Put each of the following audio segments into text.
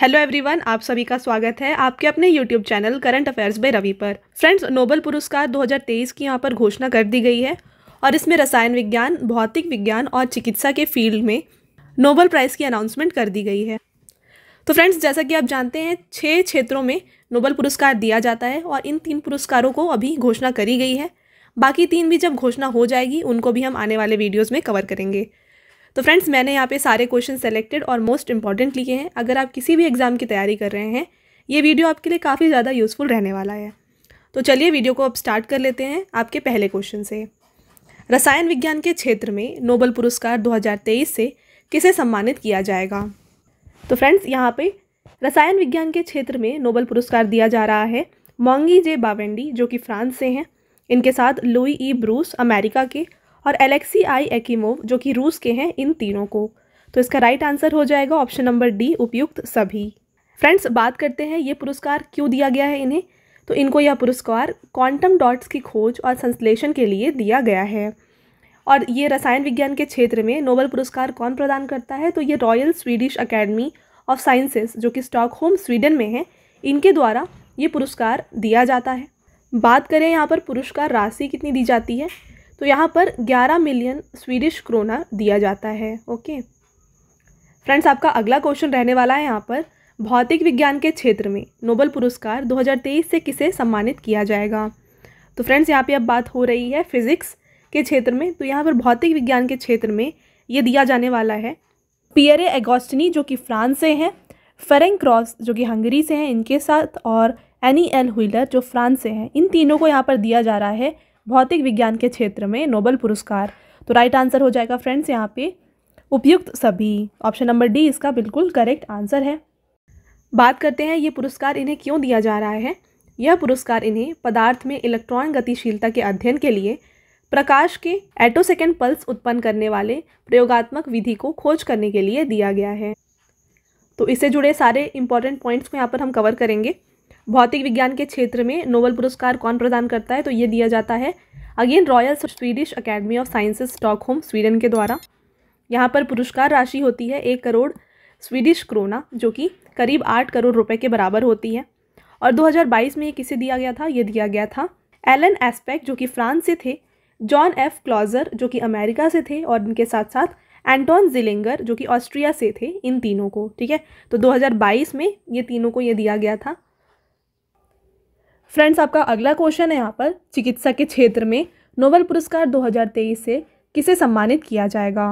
Hello everyone आप सभी का स्वागत है आपके अपने YouTube channel current affairs by Ravi पर फ्रेंड्स नोबल पुरस्कार 2023 की यहाँ पर घोषणा कर दी गई है और इसमें रसायन विज्ञान भौतिक विज्ञान और चिकित्सा के फील्ड में नोबल प्राइज़ की अनाउंसमेंट कर दी गई है तो फ्रेंड्स जैसा कि आप जानते हैं छः क्षेत्रों में नोबल पुरस्कार दिया जाता है और इन तीन पुरस्कारों को अभी घोषणा करी गई है बाकी तीन भी जब घोषणा हो जाएगी उनको भी हम आने वाले वीडियोज़ में कवर करेंगे तो फ्रेंड्स मैंने यहाँ पे सारे क्वेश्चन सेलेक्टेड और मोस्ट इंपॉर्टेंट लिए हैं अगर आप किसी भी एग्ज़ाम की तैयारी कर रहे हैं ये वीडियो आपके लिए काफ़ी ज़्यादा यूज़फुल रहने वाला है तो चलिए वीडियो को अब स्टार्ट कर लेते हैं आपके पहले क्वेश्चन से रसायन विज्ञान के क्षेत्र में नोबल पुरस्कार 2023 से किसे सम्मानित किया जाएगा तो फ्रेंड्स यहाँ पे रसायन विज्ञान के क्षेत्र में नोबल पुरस्कार दिया जा रहा है मोंगी जे बावेंडी जो कि फ्रांस से हैं इनके साथ लुई ई ब्रूस अमेरिका के और एलेक्सी आई एकीमोव जो कि रूस के हैं इन तीनों को तो इसका राइट आंसर हो जाएगा ऑप्शन नंबर डी उपयुक्त सभी फ्रेंड्स बात करते हैं ये पुरस्कार क्यों दिया गया है इन्हें तो इनको यह पुरस्कार क्वांटम डॉट्स की खोज और संश्लेषण के लिए दिया गया है और ये रसायन विज्ञान के क्षेत्र में नोबल पुरस्कार कौन प्रदान करता है तो ये royal Swedish academy of sciences जो कि स्टॉकहोम स्वीडन में है इनके द्वारा ये पुरस्कार दिया जाता है बात करें यहाँ पर पुरस्कार राशि कितनी दी जाती है तो यहाँ पर 11 मिलियन स्वीडिश क्रोना दिया जाता है ओके फ्रेंड्स आपका अगला क्वेश्चन रहने वाला है यहाँ पर भौतिक विज्ञान के क्षेत्र में नोबल पुरस्कार 2023 से किसे सम्मानित किया जाएगा तो फ्रेंड्स यहाँ पे अब बात हो रही है फिज़िक्स के क्षेत्र में तो यहाँ पर भौतिक विज्ञान के क्षेत्र में ये दिया जाने वाला है पियरे एगोस्टनी जो कि फ्रांस से हैं फेरेंग क्रॉस जो कि हंगरी से हैं इनके साथ और एनी एल हुईलर जो फ्रांस से हैं इन तीनों को यहाँ पर दिया जा रहा है भौतिक विज्ञान के क्षेत्र में नोबल पुरस्कार तो राइट आंसर हो जाएगा फ्रेंड्स यहाँ पे उपयुक्त सभी ऑप्शन नंबर डी इसका बिल्कुल करेक्ट आंसर है बात करते हैं ये पुरस्कार इन्हें क्यों दिया जा रहा है यह पुरस्कार इन्हें पदार्थ में इलेक्ट्रॉन गतिशीलता के अध्ययन के लिए प्रकाश के एटोसेकेंड पल्स उत्पन्न करने वाले प्रयोगात्मक विधि को खोज करने के लिए दिया गया है तो इससे जुड़े सारे इंपॉर्टेंट पॉइंट्स को यहाँ पर हम कवर करेंगे भौतिक विज्ञान के क्षेत्र में नोबल पुरस्कार कौन प्रदान करता है तो ये दिया जाता है again royal Swedish academy of sciences Stockholm Sweden के द्वारा यहाँ पर पुरस्कार राशि होती है एक करोड़ स्वीडिश क्रोना जो कि करीब आठ करोड़ रुपए के बराबर होती है और 2022 में ये किसे दिया गया था ये दिया गया था एलन एस्पेक्ट जो कि फ्रांस से थे जॉन एफ क्लॉजर जो कि अमेरिका से थे और इनके साथ साथ एंटोन जिलेंगर जो कि ऑस्ट्रिया से थे इन तीनों को ठीक है तो 2022 में ये तीनों को ये दिया गया था फ्रेंड्स आपका अगला क्वेश्चन है यहाँ पर चिकित्सा के क्षेत्र में नोबल पुरस्कार 2023 से किसे सम्मानित किया जाएगा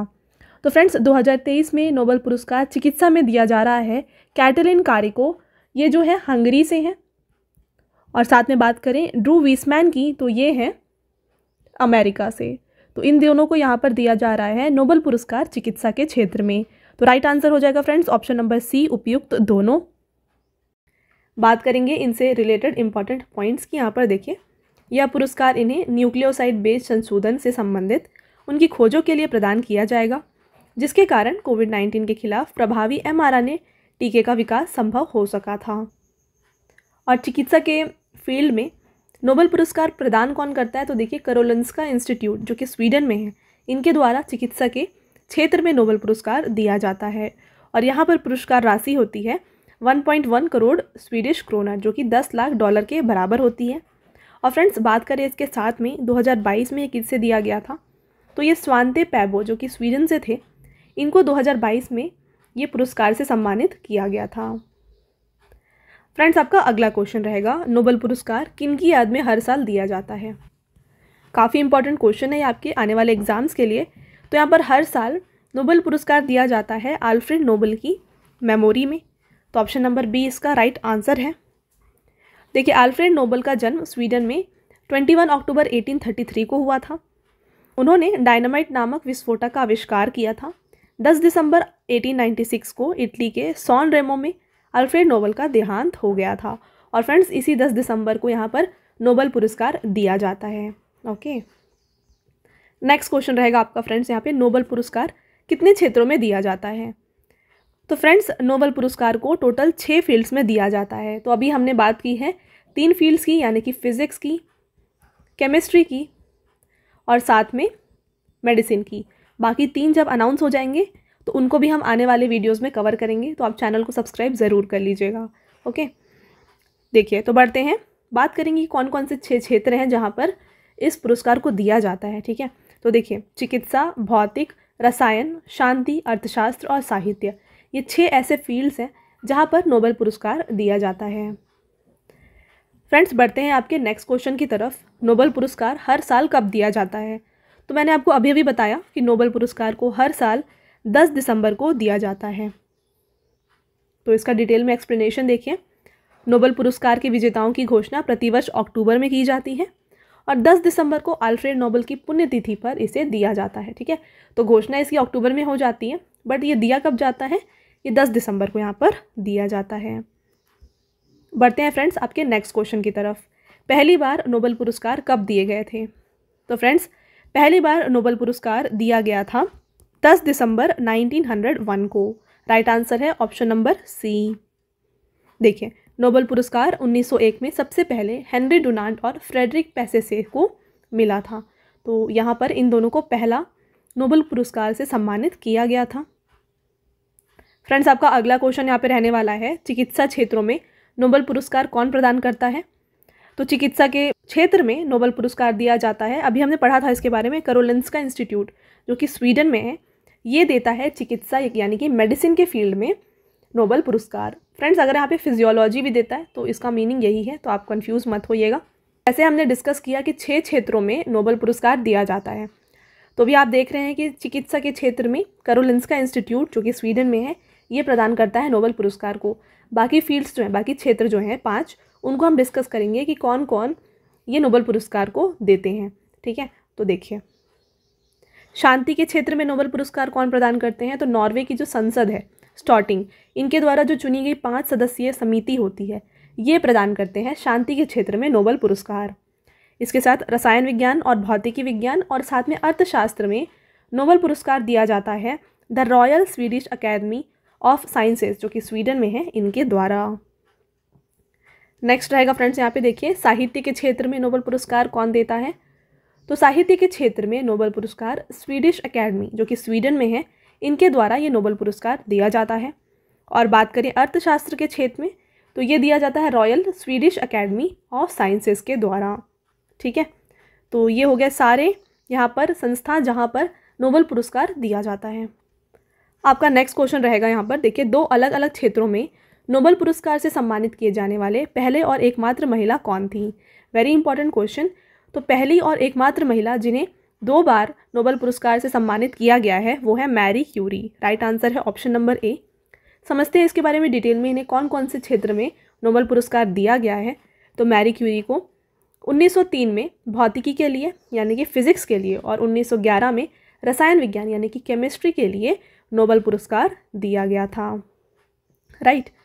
तो फ्रेंड्स 2023 में नोबल पुरस्कार चिकित्सा में दिया जा रहा है कैटलिन कारी को ये जो है हंगरी से हैं और साथ में बात करें ड्रू वीसमैन की तो ये हैं अमेरिका से तो इन दोनों को यहाँ पर दिया जा रहा है नोबल पुरस्कार चिकित्सा के क्षेत्र में तो राइट आंसर हो जाएगा फ्रेंड्स ऑप्शन नंबर सी उपयुक्त दोनों बात करेंगे इनसे रिलेटेड इंपॉर्टेंट पॉइंट्स की यहाँ पर देखिए यह पुरस्कार इन्हें न्यूक्लियोसाइड बेस्ड संशोधन से संबंधित उनकी खोजों के लिए प्रदान किया जाएगा जिसके कारण कोविड नाइन्टीन के खिलाफ प्रभावी एम टीके का विकास संभव हो सका था और चिकित्सा के फील्ड में नोबल पुरस्कार प्रदान कौन करता है तो देखिए करोलंसका इंस्टीट्यूट जो कि स्वीडन में है इनके द्वारा चिकित्सा के क्षेत्र में नोबल पुरस्कार दिया जाता है और यहाँ पर पुरस्कार राशि होती है 1.1 करोड़ स्वीडिश क्रोना जो कि 10 लाख डॉलर के बराबर होती है और फ्रेंड्स बात करें इसके साथ में 2022 में ये किससे दिया गया था तो ये स्वांते पैबो जो कि स्वीडन से थे इनको 2022 में ये पुरस्कार से सम्मानित किया गया था फ्रेंड्स आपका अगला क्वेश्चन रहेगा नोबल पुरस्कार किन की याद में हर साल दिया जाता है काफ़ी इंपॉर्टेंट क्वेश्चन है आपके आने वाले एग्ज़ाम्स के लिए तो यहाँ पर हर साल नोबल पुरस्कार दिया जाता है आल्फ्रेड नोबल की मेमोरी में तो ऑप्शन नंबर बी इसका राइट आंसर है देखिए आल्फ्रेड नोबल का जन्म स्वीडन में 21 अक्टूबर 1833 को हुआ था उन्होंने डायनामाइट नामक विस्फोटक का आविष्कार किया था 10 दिसंबर 1896 को इटली के सॉन रेमो में अल्फ्रेड नोबल का देहांत हो गया था और फ्रेंड्स इसी 10 दिसंबर को यहाँ पर नोबल पुरस्कार दिया जाता है ओके नेक्स्ट क्वेश्चन रहेगा आपका फ्रेंड्स यहाँ पे नोबल पुरस्कार कितने क्षेत्रों में दिया जाता है तो फ्रेंड्स नोबल पुरस्कार को टोटल छः फील्ड्स में दिया जाता है तो अभी हमने बात की है तीन फील्ड्स की यानी कि फ़िज़िक्स की केमिस्ट्री की और साथ में मेडिसिन की बाकी तीन जब अनाउंस हो जाएंगे तो उनको भी हम आने वाले वीडियोस में कवर करेंगे तो आप चैनल को सब्सक्राइब ज़रूर कर लीजिएगा ओके देखिए तो बढ़ते हैं बात करेंगे कौन कौन से छः क्षेत्र हैं जहाँ पर इस पुरस्कार को दिया जाता है ठीक है तो देखिए चिकित्सा भौतिक रसायन शांति अर्थशास्त्र और साहित्य ये छः ऐसे फील्ड्स हैं जहाँ पर नोबेल पुरस्कार दिया जाता है फ्रेंड्स बढ़ते हैं आपके नेक्स्ट क्वेश्चन की तरफ नोबेल पुरस्कार हर साल कब दिया जाता है तो मैंने आपको अभी अभी बताया कि नोबेल पुरस्कार को हर साल दस दिसंबर को दिया जाता है तो इसका डिटेल में एक्सप्लेनेशन देखिए नोबेल पुरस्कार के विजेताओं की घोषणा प्रतिवर्ष अक्टूबर में की जाती है और 10 दिसंबर को आल्फ्रेड नोबल की पुण्यतिथि पर इसे दिया जाता है ठीक है तो घोषणा इसकी अक्टूबर में हो जाती है बट ये दिया कब जाता है ये दस दिसंबर को यहाँ पर दिया जाता है बढ़ते हैं फ्रेंड्स आपके नेक्स्ट क्वेश्चन की तरफ पहली बार नोबल पुरस्कार कब दिए गए थे तो फ्रेंड्स पहली बार नोबल पुरस्कार दिया गया था 10 दिसंबर 1901 को राइट आंसर है ऑप्शन नंबर सी देखिए नोबल पुरस्कार 1901 में सबसे पहले हेनरी डोनाल्ड और फ्रेडरिक पैसेसे को मिला था तो यहाँ पर इन दोनों को पहला नोबल पुरस्कार से सम्मानित किया गया था फ्रेंड्स आपका अगला क्वेश्चन यहाँ पे रहने वाला है चिकित्सा क्षेत्रों में नोबल पुरस्कार कौन प्रदान करता है तो चिकित्सा के क्षेत्र में नोबल पुरस्कार दिया जाता है अभी हमने पढ़ा था इसके बारे में करोलेंस्का इंस्टीट्यूट जो कि स्वीडन में है ये देता है चिकित्सा यानी कि मेडिसिन के फील्ड में नोबल पुरस्कार फ्रेंड्स अगर यहाँ पे फिजियोलॉजी भी देता है तो इसका मीनिंग यही है तो आप कन्फ्यूज मत होइएगा ऐसे हमने डिस्कस किया कि छः क्षेत्रों में नोबल पुरस्कार दिया जाता है तो भी आप देख रहे हैं कि चिकित्सा के क्षेत्र में करोलिंस्का इंस्टीट्यूट जो कि स्वीडन में है ये प्रदान करता है नोबल पुरस्कार को बाकी फील्ड्स जो हैं बाकी क्षेत्र जो हैं पाँच उनको हम डिस्कस करेंगे कि कौन कौन ये नोबल पुरस्कार को देते हैं ठीक है तो देखिए शांति के क्षेत्र में नोबल पुरस्कार कौन प्रदान करते हैं तो नॉर्वे की जो संसद है स्टॉटिंग इनके द्वारा जो चुनी गई पाँच सदस्यीय समिति होती है ये प्रदान करते हैं शांति के क्षेत्र में नोबल पुरस्कार इसके साथ रसायन विज्ञान और भौतिकी विज्ञान और साथ में अर्थशास्त्र में नोबल पुरस्कार दिया जाता है the royal Swedish academy of sciences जो कि स्वीडन में है इनके द्वारा नेक्स्ट रहेगा फ्रेंड्स यहाँ पे देखिए साहित्य के क्षेत्र में नोबल पुरस्कार कौन देता है तो साहित्य के क्षेत्र में नोबल पुरस्कार स्वीडिश अकेडमी जो कि स्वीडन में है इनके द्वारा ये नोबल पुरस्कार दिया जाता है और बात करें अर्थशास्त्र के क्षेत्र में तो ये दिया जाता है royal Swedish academy of sciences के द्वारा ठीक है तो ये हो गया सारे यहाँ पर संस्था जहाँ पर नोबल पुरस्कार दिया जाता है आपका नेक्स्ट क्वेश्चन रहेगा यहाँ पर देखिए दो अलग अलग क्षेत्रों में नोबल पुरस्कार से सम्मानित किए जाने वाले पहले और एकमात्र महिला कौन थी वेरी इंपॉर्टेंट क्वेश्चन तो पहली और एकमात्र महिला जिन्हें दो बार नोबल पुरस्कार से सम्मानित किया गया है वो है मैरी क्यूरी राइट आंसर है ऑप्शन नंबर ए समझते हैं इसके बारे में डिटेल में इन्हें कौन कौन से क्षेत्र में नोबल पुरस्कार दिया गया है तो मैरी क्यूरी को 1903 में भौतिकी के लिए यानी कि फिज़िक्स के लिए और 1911 में रसायन विज्ञान यानी कि केमिस्ट्री के लिए नोबल पुरस्कार दिया गया था राइट right.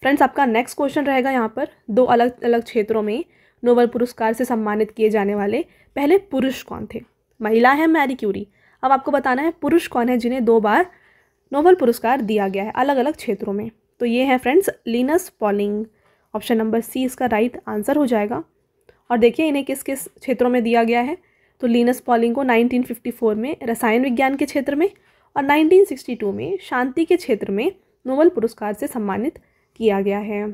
फ्रेंड्स आपका नेक्स्ट क्वेश्चन रहेगा यहाँ पर दो अलग अलग क्षेत्रों में नोबल पुरस्कार से सम्मानित किए जाने वाले पहले पुरुष कौन थे महिला है मैरी क्यूरी अब आपको बताना है पुरुष कौन है जिन्हें दो बार नोबल पुरस्कार दिया गया है अलग अलग क्षेत्रों में तो ये है friends Linus Pauling option number C इसका राइट आंसर हो जाएगा और देखिए इन्हें किस किस क्षेत्रों में दिया गया है तो लीनस पॉलिंग को 1954 में रसायन विज्ञान के क्षेत्र में और 1962 में शांति के क्षेत्र में नोबल पुरस्कार से सम्मानित किया गया है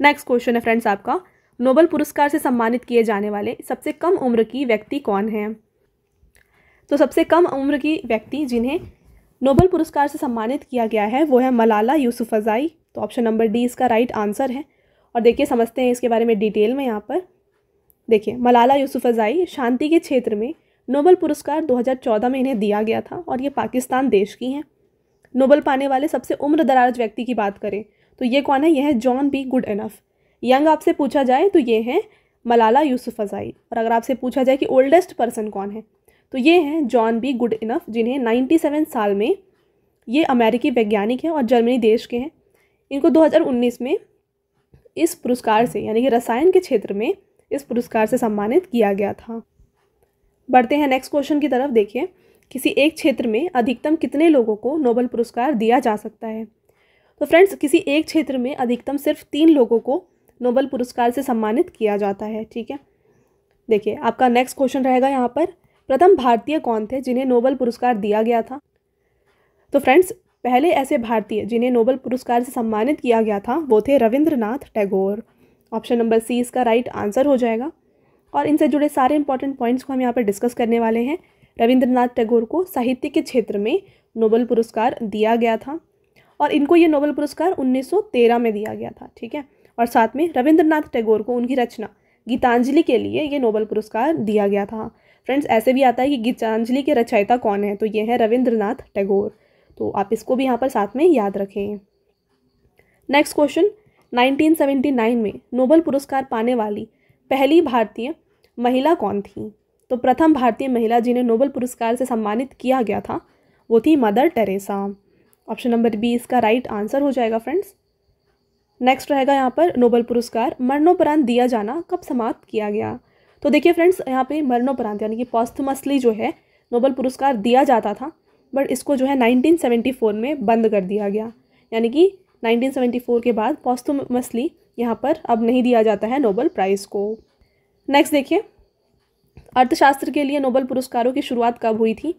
नेक्स्ट क्वेश्चन है फ्रेंड्स आपका नोबल पुरस्कार से सम्मानित किए जाने वाले सबसे कम उम्र की व्यक्ति कौन है तो सबसे कम उम्र की व्यक्ति जिन्हें नोबल पुरस्कार से सम्मानित किया गया है वो है मलाला यूसुफ अजाई तो ऑप्शन नंबर डी इसका राइट आंसर है और देखिए समझते हैं इसके बारे में डिटेल में यहाँ पर देखिए मलाला यूसुफ अजाई शांति के क्षेत्र में नोबल पुरस्कार 2014 में इन्हें दिया गया था और ये पाकिस्तान देश की हैं नोबल पाने वाले सबसे उम्र दराज व्यक्ति की बात करें तो ये कौन है यह है जॉन बी गुड इनफ यंग आपसे पूछा जाए तो ये हैं मलाला अज़ाई और अगर आपसे पूछा जाए कि ओल्डेस्ट पर्सन कौन है तो ये हैं जॉन बी गुड इनफ जिन्हें 97 साल में ये अमेरिकी वैज्ञानिक हैं और जर्मनी देश के हैं इनको 2019 में इस पुरस्कार से यानी कि रसायन के क्षेत्र में इस पुरस्कार से सम्मानित किया गया था बढ़ते हैं नेक्स्ट क्वेश्चन की तरफ देखिए किसी एक क्षेत्र में अधिकतम कितने लोगों को नोबल पुरस्कार दिया जा सकता है तो फ्रेंड्स किसी एक क्षेत्र में अधिकतम सिर्फ तीन लोगों को नोबल पुरस्कार से सम्मानित किया जाता है ठीक है देखिए आपका नेक्स्ट क्वेश्चन रहेगा यहाँ पर प्रथम भारतीय कौन थे जिन्हें नोबल पुरस्कार दिया गया था तो फ्रेंड्स पहले ऐसे भारतीय जिन्हें नोबल पुरस्कार से सम्मानित किया गया था वो थे Rabindranath Tagore option number C इसका राइट आंसर हो जाएगा और इनसे जुड़े सारे इंपॉर्टेंट पॉइंट्स को हम यहाँ पर डिस्कस करने वाले हैं रविंद्रनाथ टैगोर को साहित्य के क्षेत्र में नोबल पुरस्कार दिया गया था और इनको ये नोबल पुरस्कार 1913 में दिया गया था ठीक है और साथ में रविंद्रनाथ टैगोर को उनकी रचना गीतांजलि के लिए ये नोबल पुरस्कार दिया गया था फ्रेंड्स ऐसे भी आता है कि गीतांजलि के रचयिता कौन है तो ये है रविंद्रनाथ टैगोर तो आप इसको भी यहाँ पर साथ में याद रखें नेक्स्ट क्वेश्चन 1979 में नोबल पुरस्कार पाने वाली पहली भारतीय महिला कौन थी तो प्रथम भारतीय महिला जिन्हें नोबल पुरस्कार से सम्मानित किया गया था वो थी Mother Teresa option number B इसका राइट आंसर हो जाएगा फ्रेंड्स नेक्स्ट रहेगा यहाँ पर नोबल पुरस्कार मरणोपरांत दिया जाना कब समाप्त किया गया तो देखिए फ्रेंड्स यहाँ पे मरणोपरांत यानी कि पॉस्थमसली जो है नोबल पुरस्कार दिया जाता था बट इसको जो है 1974 में बंद कर दिया गया यानी कि 1974 के बाद पॉस्थमसली यहाँ पर अब नहीं दिया जाता है नोबल प्राइज़ को नेक्स्ट देखिए अर्थशास्त्र के लिए नोबल पुरस्कारों की शुरुआत कब हुई थी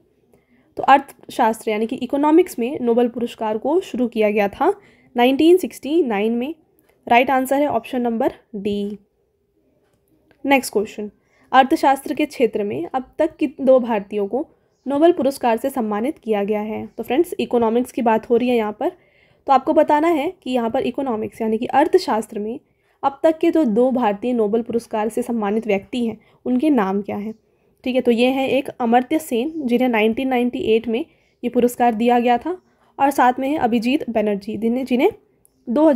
तो अर्थशास्त्र यानी कि इकोनॉमिक्स में नोबल पुरस्कार को शुरू किया गया था 1969 में राइट right आंसर है option number D next question अर्थशास्त्र के क्षेत्र में अब तक कि दो भारतीयों को नोबल पुरस्कार से सम्मानित किया गया है तो फ्रेंड्स इकोनॉमिक्स की बात हो रही है यहाँ पर तो आपको बताना है कि यहाँ पर इकोनॉमिक्स यानी कि अर्थशास्त्र में अब तक के जो तो दो भारतीय नोबल पुरस्कार से सम्मानित व्यक्ति हैं उनके नाम क्या हैं ठीक है तो ये है एक अमर्त्य सेन जिन्हें 1998 में ये पुरस्कार दिया गया था और साथ में है अभिजीत बनर्जी जिन्हें जिन्हें दो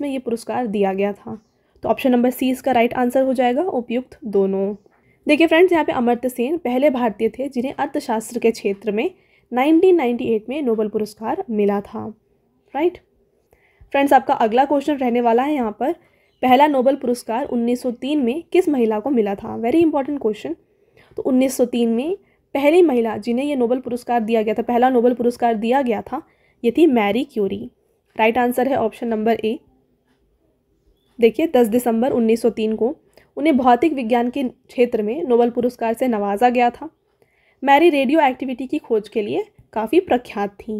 में ये पुरस्कार दिया गया था तो ऑप्शन नंबर सी इसका राइट आंसर हो जाएगा उपयुक्त दोनों देखिए फ्रेंड्स यहाँ पे अमर्त्य सेन पहले भारतीय थे जिन्हें अर्थशास्त्र के क्षेत्र में 1998 में नोबल पुरस्कार मिला था राइट फ्रेंड्स आपका अगला क्वेश्चन रहने वाला है यहाँ पर पहला नोबल पुरस्कार 1903 में किस महिला को मिला था वेरी इंपॉर्टेंट क्वेश्चन तो 1903 में पहली महिला जिन्हें यह नोबल पुरस्कार दिया गया था पहला नोबल पुरस्कार दिया गया था ये थी मैरी क्यूरी राइट आंसर है ऑप्शन नंबर ए देखिए 10 दिसंबर 1903 को उन्हें भौतिक विज्ञान के क्षेत्र में नोबल पुरस्कार से नवाजा गया था मैरी रेडियो एक्टिविटी की खोज के लिए काफ़ी प्रख्यात थी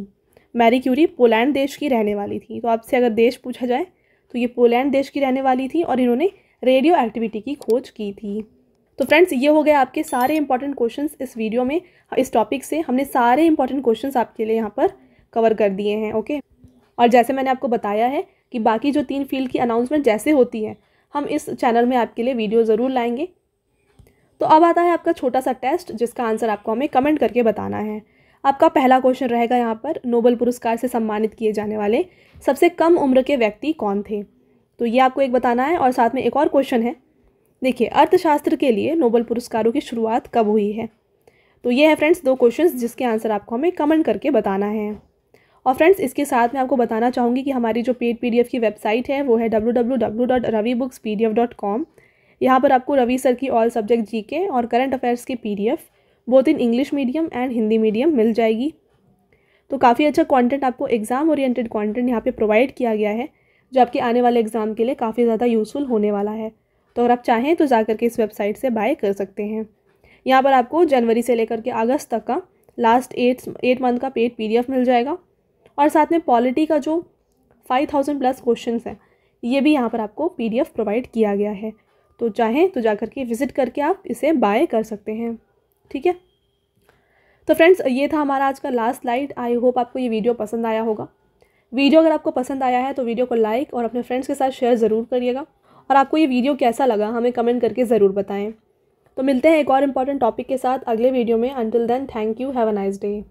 मैरी क्यूरी पोलैंड देश की रहने वाली थी तो आपसे अगर देश पूछा जाए तो ये पोलैंड देश की रहने वाली थी और इन्होंने रेडियो एक्टिविटी की खोज की थी तो फ्रेंड्स ये हो गए आपके सारे इंपॉर्टेंट क्वेश्चंस इस वीडियो में इस टॉपिक से हमने सारे इंपॉर्टेंट क्वेश्चंस आपके लिए यहाँ पर कवर कर दिए हैं ओके और जैसे मैंने आपको बताया है कि बाकी जो तीन फील्ड की अनाउंसमेंट जैसे होती है हम इस चैनल में आपके लिए वीडियो ज़रूर लाएंगे तो अब आता है आपका छोटा सा टेस्ट जिसका आंसर आपको हमें कमेंट करके बताना है आपका पहला क्वेश्चन रहेगा यहाँ पर नोबल पुरस्कार से सम्मानित किए जाने वाले सबसे कम उम्र के व्यक्ति कौन थे तो ये आपको एक बताना है और साथ में एक और क्वेश्चन है देखिए अर्थशास्त्र के लिए नोबल पुरस्कारों की शुरुआत कब हुई है तो ये है फ्रेंड्स दो क्वेश्चंस जिसके आंसर आपको हमें कमेंट करके बताना है और फ्रेंड्स इसके साथ मैं आपको बताना चाहूँगी कि हमारी जो पेड पी की वेबसाइट है वो है W W W dot Ravi books P D F dot com यहाँ पर आपको रवि सर की ऑल सब्जेक्ट जी के और करंट अफेयर्स की P D F both in English medium and Hindi medium मिल जाएगी तो काफ़ी अच्छा कंटेंट आपको एग्ज़ाम ओरिएंटेड कंटेंट यहाँ पे प्रोवाइड किया गया है जो आपके आने वाले एग्ज़ाम के लिए काफ़ी ज़्यादा यूज़फुल होने वाला है तो अगर आप चाहें तो जा करके इस वेबसाइट से बाय कर सकते हैं यहाँ पर आपको जनवरी से लेकर के अगस्त तक का लास्ट एट एट मंथ का पेड पी मिल जाएगा और साथ में पॉलिटी का जो फाइव थाउजेंड प्लस क्वेश्चन है ये भी यहाँ पर आपको पी प्रोवाइड किया गया है तो चाहें तो जा के विज़िट करके आप इसे बाय कर सकते हैं ठीक है तो फ्रेंड्स ये था हमारा आज का लास्ट लाइट आई होप आपको ये वीडियो पसंद आया होगा वीडियो अगर आपको पसंद आया है तो वीडियो को लाइक और अपने फ्रेंड्स के साथ शेयर ज़रूर करिएगा और आपको ये वीडियो कैसा लगा हमें कमेंट करके ज़रूर बताएं तो मिलते हैं एक और इम्पॉर्टेंट टॉपिक के साथ अगले वीडियो में until then thank you have a nice day